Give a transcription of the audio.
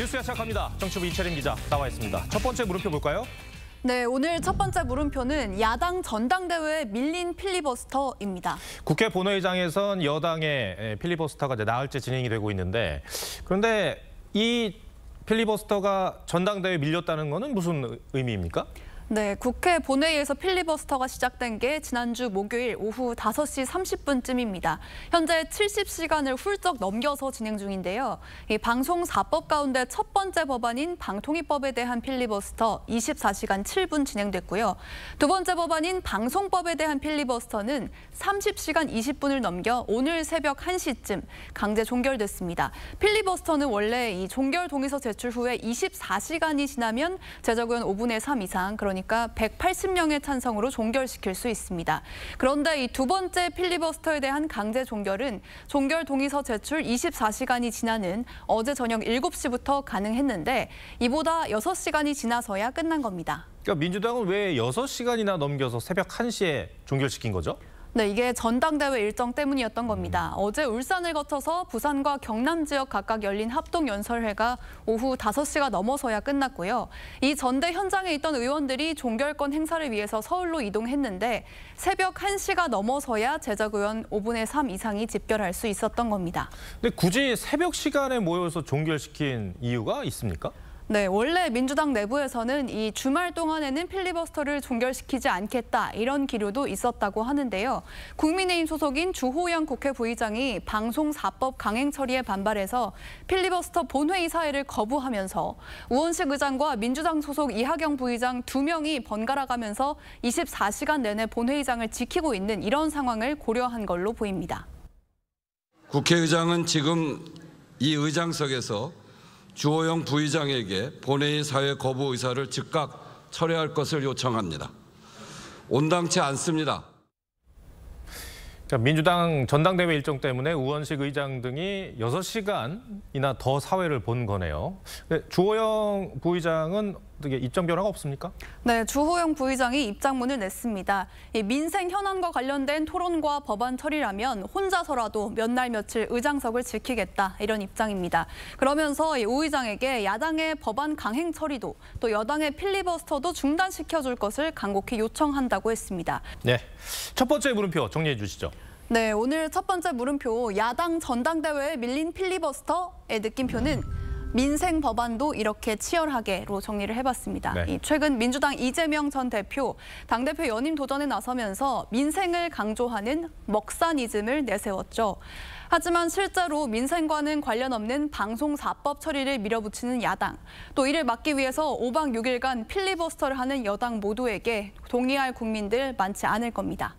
뉴스야 시작합니다. 정치부 이채림 기자 나와 있습니다. 첫 번째 물음표 볼까요? 네, 오늘 첫 번째 물음표는 야당 전당대회에 밀린 필리버스터입니다. 국회 본회의장에선 여당의 예, 필리버스터가 이제 나흘째 진행이 되고 있는데 그런데 이 필리버스터가 전당대회에 밀렸다는 것은 무슨 의미입니까? 네, 국회 본회의에서 필리버스터가 시작된 게 지난주 목요일 오후 5시 30분쯤입니다. 현재 70시간을 훌쩍 넘겨서 진행 중인데요. 이 방송 4법 가운데 첫 번째 법안인 방통위법에 대한 필리버스터 24시간 7분 진행됐고요. 두 번째 법안인 방송법에 대한 필리버스터는 30시간 20분을 넘겨 오늘 새벽 1시쯤 강제 종결됐습니다. 필리버스터는 원래 이 종결 동의서 제출 후에 24시간이 지나면 제적은 5분의 3 이상, 그러니 그러니까 180명의 찬성으로 종결시킬 수 있습니다. 그런데 이 두 번째 필리버스터에 대한 강제 종결은 종결 동의서 제출 24시간이 지나는 어제 저녁 7시부터 가능했는데 이보다 6시간이 지나서야 끝난 겁니다. 그러니까 민주당은 왜 6시간이나 넘겨서 새벽 1시에 종결시킨 거죠? 네, 이게 전당대회 일정 때문이었던 겁니다. 음. 어제 울산을 거쳐서 부산과 경남 지역 각각 열린 합동연설회가 오후 5시가 넘어서야 끝났고요. 이 전대 현장에 있던 의원들이 종결권 행사를 위해서 서울로 이동했는데 새벽 1시가 넘어서야 제작 의원 5분의 3 이상이 집결할 수 있었던 겁니다. 근데 굳이 새벽 시간에 모여서 종결시킨 이유가 있습니까? 네, 원래 민주당 내부에서는 이 주말 동안에는 필리버스터를 종결시키지 않겠다 이런 기류도 있었다고 하는데요. 국민의힘 소속인 주호영 국회 부의장이 방송사법 강행 처리에 반발해서 필리버스터 본회의 사회를 거부하면서 우원식 의장과 민주당 소속 이하경 부의장 두 명이 번갈아 가면서 24시간 내내 본회의장을 지키고 있는 이런 상황을 고려한 걸로 보입니다. 국회의장은 지금 이 의장석에서 주호영 부의장에게 본회의 사회 거부 의사를 즉각 철회할 것을 요청합니다. 온당치 않습니다. 그러니까 민주당 전당대회 일정 때문에 우원식 의장 등이 6시간이나 더 사회를 본 거네요. 주호영 부의장은 어떻게 입장 변화가 없습니까? 네, 주호영 부의장이 입장문을 냈습니다. 민생 현안과 관련된 토론과 법안 처리라면 혼자서라도 몇 날 며칠 의장석을 지키겠다 이런 입장입니다. 그러면서 우 의장에게 야당의 법안 강행 처리도 또 여당의 필리버스터도 중단시켜줄 것을 간곡히 요청한다고 했습니다. 네, 첫 번째 물음표 정리해 주시죠. 네, 오늘 첫 번째 물음표 야당 전당대회에 밀린 필리버스터의 느낌표는 민생 법안도 이렇게 치열하게로 정리를 해봤습니다. 네. 최근 민주당 이재명 전 대표 당대표 연임 도전에 나서면서 민생을 강조하는 먹산이즘을 내세웠죠. 하지만 실제로 민생과는 관련 없는 방송사법 처리를 밀어붙이는 야당, 또 이를 막기 위해서 5박 6일간 필리버스터를 하는 여당 모두에게 동의할 국민들 많지 않을 겁니다.